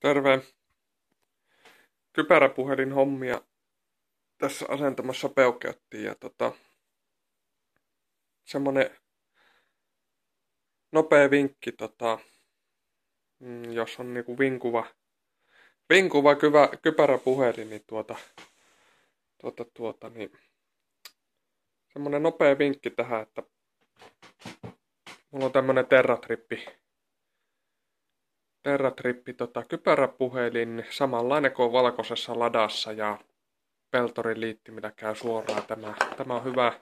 Terve. Kypäräpuhelin hommia tässä asentamassa peukeuttiin ja tota, semmonen nopea vinkki, tota, mm, jos on niinku vinkuva, vinkuva kyvä, kypäräpuhelin, niin tuota, tuota, tuota, niin semmonen nopea vinkki tähän, että mulla on tämmönen terratrippi Terratrippi tota, kypäräpuhelin, samanlainen kuin valkoisessa ladassa ja peltorin liittimillä käy suoraan tämä. Tämä on hyvä.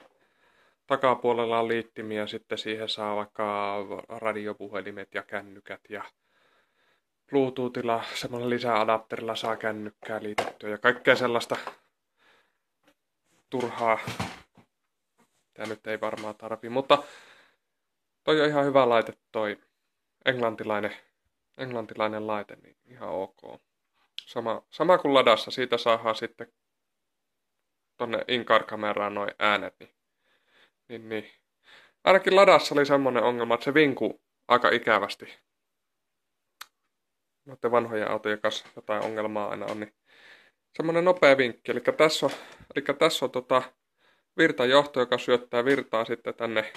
Takapuolella on liittimiä, sitten siihen saa vaikka radiopuhelimet ja kännykät ja Bluetoothilla, semmoinen lisäadapterilla saa kännykkää liitettyä ja kaikkea sellaista turhaa. Tämä nyt ei varmaan tarvi, mutta toi on ihan hyvä laite toi englantilainen englantilainen laite, niin ihan ok. Sama, sama kuin ladassa, siitä saadaan sitten tuonne inkarkameraan noin äänet, niin, niin, niin. Ainakin ladassa oli semmoinen ongelma, että se vinkuu aika ikävästi. Noiden vanhoja autoja kanssa jotain ongelmaa aina on, niin semmoinen nopea vinkki. Eli tässä on, eli tässä on tota virtajohto, joka syöttää virtaa sitten tänne,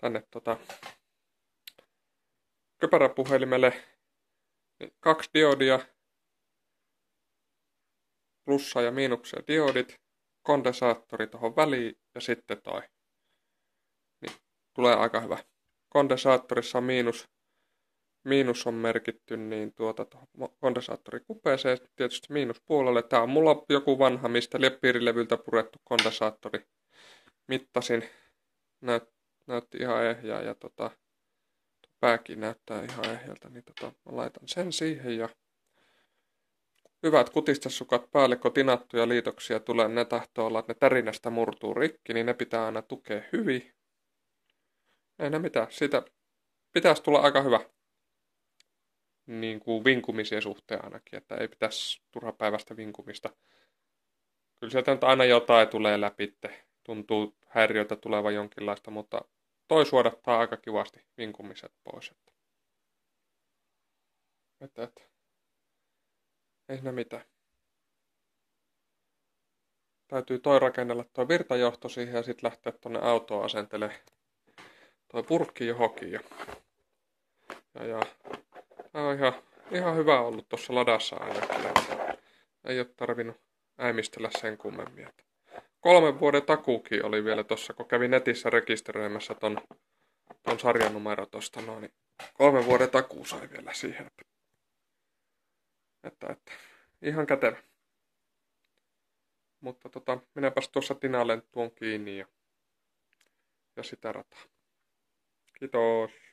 tänne tota kypäräpuhelimelle kaksi diodia, plussa ja miinuksia diodit, kondensaattori tuohon väliin ja sitten toi. Niin tulee aika hyvä. Kondensaattorissa on miinus, miinus on merkitty niin tuota tuohon kondensaattorikupeeseen, tietysti miinus puolelle Tämä on mulla joku vanha, mistä leppiirilevyltä purettu kondensaattori mittasin. Näyt, näytti ihan ehjää ja tota, pääkin näyttää ihan ehjältä, niin tota, mä laitan sen siihen ja hyvät kutistasukat päälle, kun tinattuja liitoksia tulee, ne tahtoo olla, että ne tärinästä murtuu rikki, niin ne pitää aina tukea hyvin. Ei ne mitään, siitä pitäisi tulla aika hyvä niin kuin vinkumisen suhteen ainakin, että ei pitäisi päivästä vinkumista. Kyllä sieltä nyt aina jotain tulee läpi, tuntuu häiriötä tulevan jonkinlaista, mutta toi suodattaa aika kivasti vinkumiset pois. Että, että, että. ei siinä mitään. Täytyy toi rakennella toi virtajohto siihen ja sitten lähteä tuonne autoon asentele toi purkki johonkin. Ja, ja, ja tämä on ihan, ihan hyvä ollut tuossa ladassa ainakin. Ei ole tarvinnut äimistellä sen kummemmin kolmen vuoden takuukin oli vielä tuossa, kun kävin netissä rekisteröimässä ton, ton sarjan numero tuosta noin. Niin kolmen vuoden takuu sai vielä siihen. Että, että ihan kätevä. Mutta tota, minäpäs tuossa tinalle tuon kiinni ja, ja sitä rataa. Kiitos.